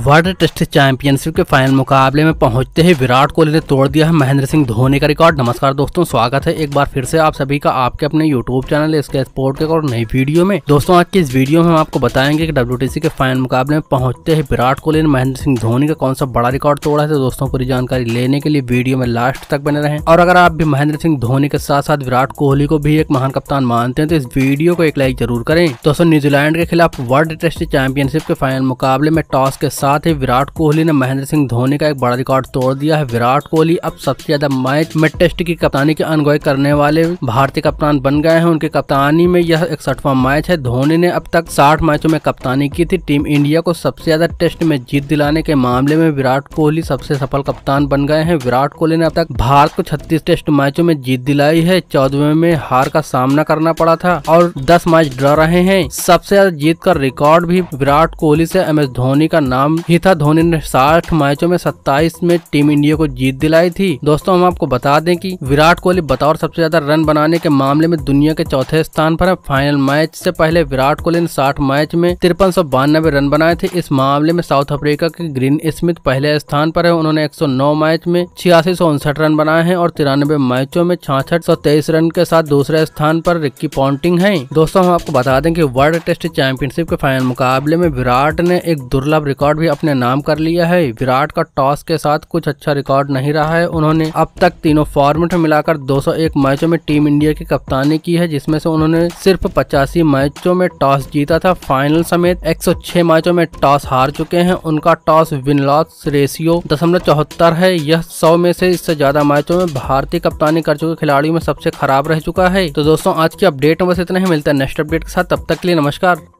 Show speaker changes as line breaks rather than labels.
world test championship के final मुकाबले में पहुंचते ही विराट कोहली ने तोड़ दिया है महेंद्र सिंह धोनी का रिकॉर्ड नमस्कार दोस्तों स्वागत है एक बार फिर से आप सभी का आपके अपने यूट्यूब चैनल इसके स्पोर्ट के और नई वीडियो में दोस्तों आज की इस वीडियो में हम आपको बताएंगे कि डब्ल्यू के फाइनल मुकाबले में पहुंचते ही विराट कोहली ने महेंद्र सिंह धोनी का कौन सा बड़ा रिकॉर्ड तोड़ा है तो दोस्तों पूरी जानकारी लेने के लिए वीडियो में लास्ट तक बने रहे और अगर आप भी महेंद्र सिंह धोनी के साथ साथ विराट कोहली को भी एक महान कप्तान मानते हैं तो इस वीडियो को एक लाइक जरूर करें दोस्तों न्यूजीलैंड के खिलाफ वर्ल्ड टेस्ट चैंपियनशिप के फाइनल मुकाबले में टॉस के साथ ही विराट कोहली ने महेंद्र सिंह धोनी का एक बड़ा रिकॉर्ड तोड़ दिया है विराट कोहली अब सबसे ज्यादा मैच में टेस्ट की कप्तानी की अनगोई करने वाले भारतीय कप्तान बन गए हैं उनकी कप्तानी में यह इकसठवा मैच है धोनी ने अब तक साठ मैचों में कप्तानी की थी टीम इंडिया को सबसे ज्यादा टेस्ट में जीत दिलाने के मामले में विराट कोहली सबसे सफल कप्तान बन गए हैं विराट कोहली ने अब तक भारत को छत्तीस टेस्ट मैचों में जीत दिलाई है चौदहवे में हार का सामना करना पड़ा था और दस मैच ड्रा रहे हैं सबसे ज्यादा जीत का रिकॉर्ड भी विराट कोहली से एम एस धोनी का नाम नाम ही था धोनी ने साठ मैचों में सत्ताईस में टीम इंडिया को जीत दिलाई थी दोस्तों हम आपको बता दें कि विराट कोहली बतौर सबसे ज्यादा रन बनाने के मामले में दुनिया के चौथे स्थान पर है फाइनल मैच से पहले विराट कोहली ने साठ मैच में तिरपन रन बनाए थे इस मामले में साउथ अफ्रीका के ग्रीन स्मिथ पहले स्थान पर है उन्होंने 109 मैच में छियासी रन बनाए हैं और तिरानबे मैचों में छाछठ रन के साथ दूसरे स्थान पर रिक्की पॉन्टिंग है दोस्तों हम आपको बता दें की वर्ल्ड टेस्ट चैंपियनशिप के फाइनल मुकाबले में विराट ने एक दुर्लभ रिकॉर्ड रिकॉर्ड भी अपने नाम कर लिया है विराट का टॉस के साथ कुछ अच्छा रिकॉर्ड नहीं रहा है उन्होंने अब तक तीनों फॉर्मेट मिलाकर 201 मैचों में टीम इंडिया की कप्तानी की है जिसमें से उन्होंने सिर्फ पचासी मैचों में टॉस जीता था फाइनल समेत एक मैचों में टॉस हार चुके हैं उनका टॉस विन लॉस रेशियो दशमलव चौहत्तर है यह सौ में से इससे ज्यादा मैचों में भारतीय कप्तानी कर चुके खिलाड़ियों में सबसे खराब रह चुका है तो दोस्तों आज की अपडेट में बस इतना ही मिलता है नेक्स्ट अपडेट के साथ तब तक के लिए नमस्कार